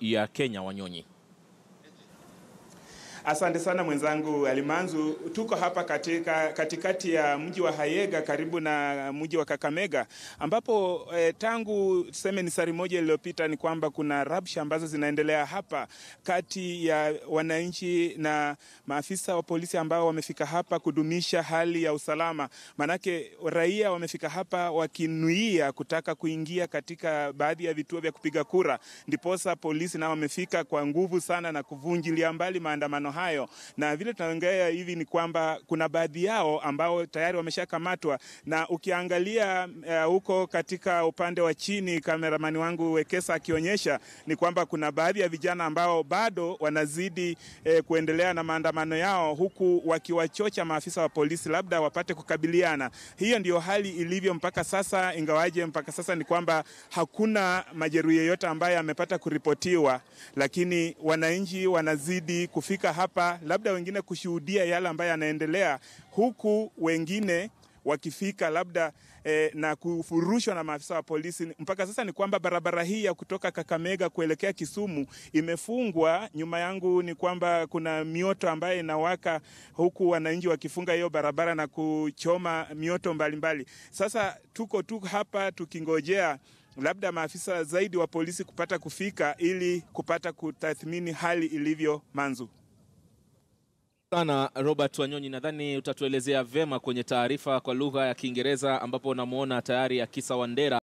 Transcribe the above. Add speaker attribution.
Speaker 1: ya Kenya Wanyonyi. Asante sana mwenzangu Alimanzu. Tuko hapa katika katikati ya mji wa Hayega karibu na mji wa Kakamega ambapo eh, tangu tuseme ni sari moja iliyopita ni kwamba kuna rabsha ambazo zinaendelea hapa kati ya wananchi na maafisa wa polisi ambao wamefika hapa kudumisha hali ya usalama. Manake raia wamefika hapa wakinuia kutaka kuingia katika baadhi ya vituo vya kupiga kura, ndiposa polisi nao wamefika kwa nguvu sana na kuvunjilia mbali maandamano hayo, na vile tunaongea hivi ni kwamba kuna baadhi yao ambao tayari wameshakamatwa, na ukiangalia uh, huko katika upande wa chini, kameramani wangu Wekesa akionyesha ni kwamba kuna baadhi ya vijana ambao bado wanazidi eh, kuendelea na maandamano yao, huku wakiwachocha maafisa wa polisi labda wapate kukabiliana. Hiyo ndiyo hali ilivyo mpaka sasa, ingawaje mpaka sasa ni kwamba hakuna majeruhi yeyote ambaye amepata kuripotiwa, lakini wananchi wanazidi kufika hapa hapa, labda wengine kushuhudia yale ambayo yanaendelea, huku wengine wakifika labda eh, na kufurushwa na maafisa wa polisi. Mpaka sasa ni kwamba barabara hii ya kutoka Kakamega kuelekea Kisumu imefungwa. Nyuma yangu ni kwamba kuna mioto ambayo inawaka, huku wananchi wakifunga hiyo barabara na kuchoma mioto mbalimbali mbali. Sasa tuko tu hapa tukingojea labda maafisa zaidi wa polisi kupata kufika ili kupata kutathmini hali ilivyo Manzu sana Robert Wanyonyi, nadhani utatuelezea vema kwenye taarifa kwa lugha ya Kiingereza ambapo unamwona tayari Akisa Wandera